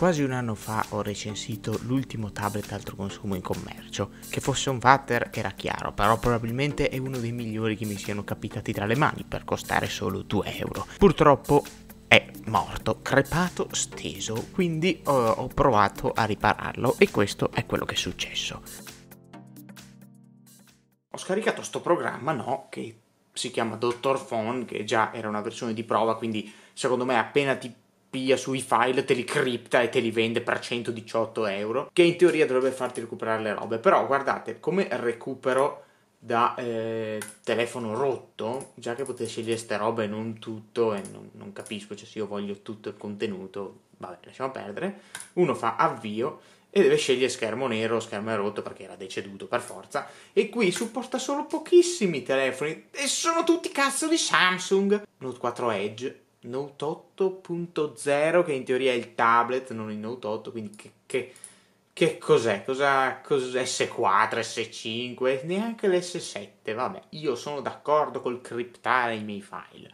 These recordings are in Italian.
Quasi un anno fa ho recensito l'ultimo tablet altro consumo in commercio. Che fosse un water era chiaro, però probabilmente è uno dei migliori che mi siano capitati tra le mani per costare solo 2 euro. Purtroppo è morto, crepato, steso, quindi ho, ho provato a ripararlo e questo è quello che è successo. Ho scaricato sto programma, no, che si chiama Dr. Phone, che già era una versione di prova, quindi secondo me appena ti piglia sui file, te li cripta e te li vende per 118 euro, che in teoria dovrebbe farti recuperare le robe. Però guardate, come recupero da eh, telefono rotto, già che potete scegliere ste robe e non tutto, e non, non capisco, cioè se io voglio tutto il contenuto, vabbè, lasciamo perdere, uno fa avvio e deve scegliere schermo nero o schermo rotto perché era deceduto per forza e qui supporta solo pochissimi telefoni e sono tutti cazzo di Samsung Note 4 Edge Note 8.0 che in teoria è il tablet, non il Note 8, quindi che, che, che cos'è? Cosa, cos, S4, S5, neanche l'S7, vabbè, io sono d'accordo col criptare i miei file.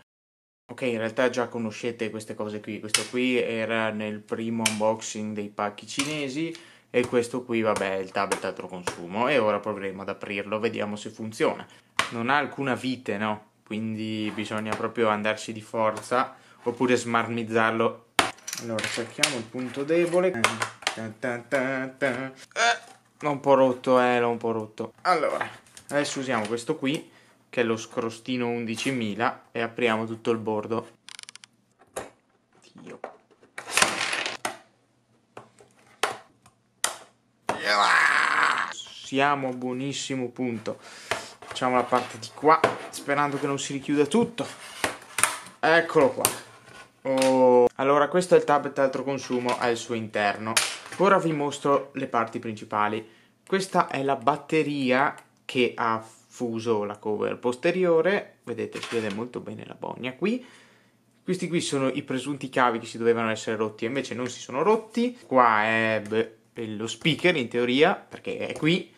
Ok, in realtà già conoscete queste cose qui, questo qui era nel primo unboxing dei pacchi cinesi e questo qui vabbè è il tablet altro consumo e ora proveremo ad aprirlo, vediamo se funziona. Non ha alcuna vite, no? quindi bisogna proprio andarci di forza oppure smarmizzarlo allora cerchiamo il punto debole eh, eh, l'ho un po' rotto eh l'ho un po' rotto allora adesso usiamo questo qui che è lo scrostino 11.000 e apriamo tutto il bordo Dio. siamo a buonissimo punto Facciamo la parte di qua, sperando che non si richiuda tutto. Eccolo qua. Oh. Allora, questo è il tablet alto consumo al suo interno. Ora vi mostro le parti principali. Questa è la batteria che ha fuso la cover posteriore. Vedete, si vede molto bene la bogna qui. Questi qui sono i presunti cavi che si dovevano essere rotti, invece non si sono rotti. Qua è lo speaker in teoria, perché è qui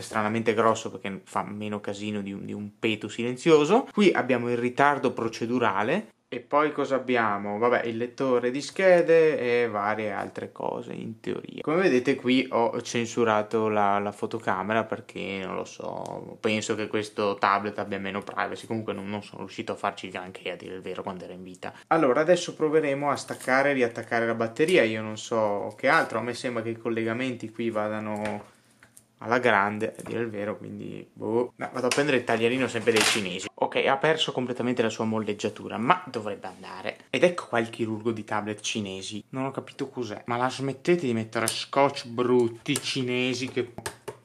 stranamente grosso perché fa meno casino di un, di un peto silenzioso. Qui abbiamo il ritardo procedurale, e poi cosa abbiamo? Vabbè, il lettore di schede e varie altre cose, in teoria. Come vedete qui ho censurato la, la fotocamera perché, non lo so, penso che questo tablet abbia meno privacy. Comunque non, non sono riuscito a farci granché, a dire il vero, quando era in vita. Allora, adesso proveremo a staccare e riattaccare la batteria. Io non so che altro, a me sembra che i collegamenti qui vadano alla grande, a dire il vero, quindi boh. Beh, vado a prendere il tagliarino sempre dei cinesi. Ok, ha perso completamente la sua molleggiatura, ma dovrebbe andare. Ed ecco qua il chirurgo di tablet cinesi. Non ho capito cos'è, ma la smettete di mettere scotch brutti cinesi che...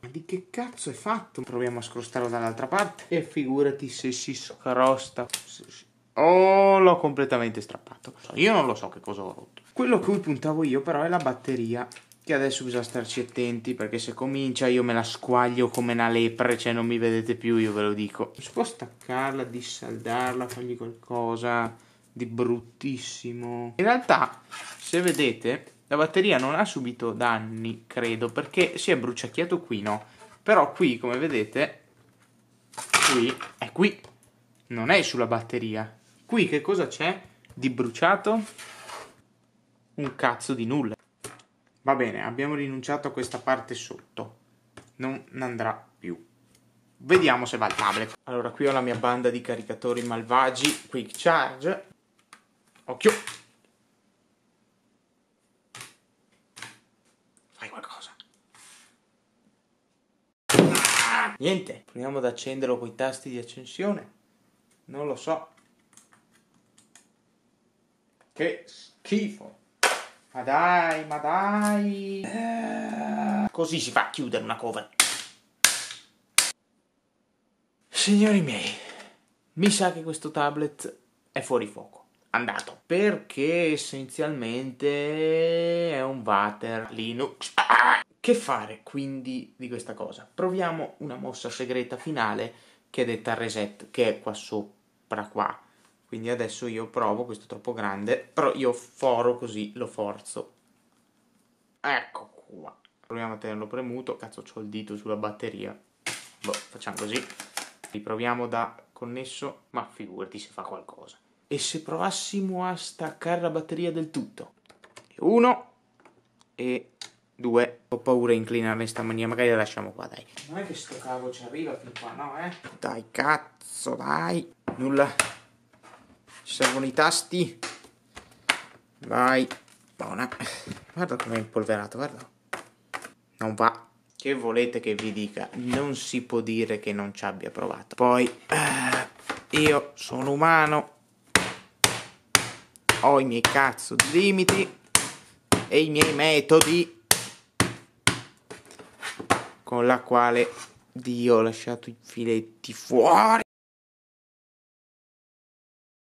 Ma di che cazzo è fatto? Proviamo a scrostarlo dall'altra parte. E figurati se si scrosta... Oh, l'ho completamente strappato. Io non lo so che cosa ho rotto. Quello a cui puntavo io però è la batteria che adesso bisogna starci attenti perché se comincia io me la squaglio come una lepre, cioè non mi vedete più, io ve lo dico. Si può staccarla, dissaldarla, fargli qualcosa di bruttissimo. In realtà, se vedete, la batteria non ha subito danni, credo, perché si è bruciacchiato qui, no? Però qui, come vedete, qui è qui, non è sulla batteria. Qui che cosa c'è di bruciato? Un cazzo di nulla. Va bene, abbiamo rinunciato a questa parte sotto. Non andrà più. Vediamo se va il tablet. Allora, qui ho la mia banda di caricatori malvagi, Quick Charge. Occhio! Fai qualcosa. Ah, niente, proviamo ad accenderlo con i tasti di accensione. Non lo so. Che schifo. Ma dai, ma dai. Eh, così si fa a chiudere una cover. Signori miei, mi sa che questo tablet è fuori fuoco. Andato. Perché essenzialmente è un water Linux. Che fare quindi di questa cosa? Proviamo una mossa segreta finale che è detta reset, che è qua sopra qua quindi adesso io provo, questo è troppo grande, però io foro così, lo forzo. Ecco qua. Proviamo a tenerlo premuto, cazzo ho il dito sulla batteria. Boh, facciamo così. Riproviamo da connesso, ma figurati se fa qualcosa. E se provassimo a staccare la batteria del tutto? Uno e due. Ho paura di inclinarla in sta maniera, magari la lasciamo qua, dai. Non è che sto cavo ci arriva fin qua, no, eh? Dai, cazzo, dai. Nulla ci servono i tasti vai buona guarda come è impolverato guarda non va che volete che vi dica non si può dire che non ci abbia provato poi eh, io sono umano ho i miei cazzo di limiti e i miei metodi con la quale Dio ho lasciato i filetti fuori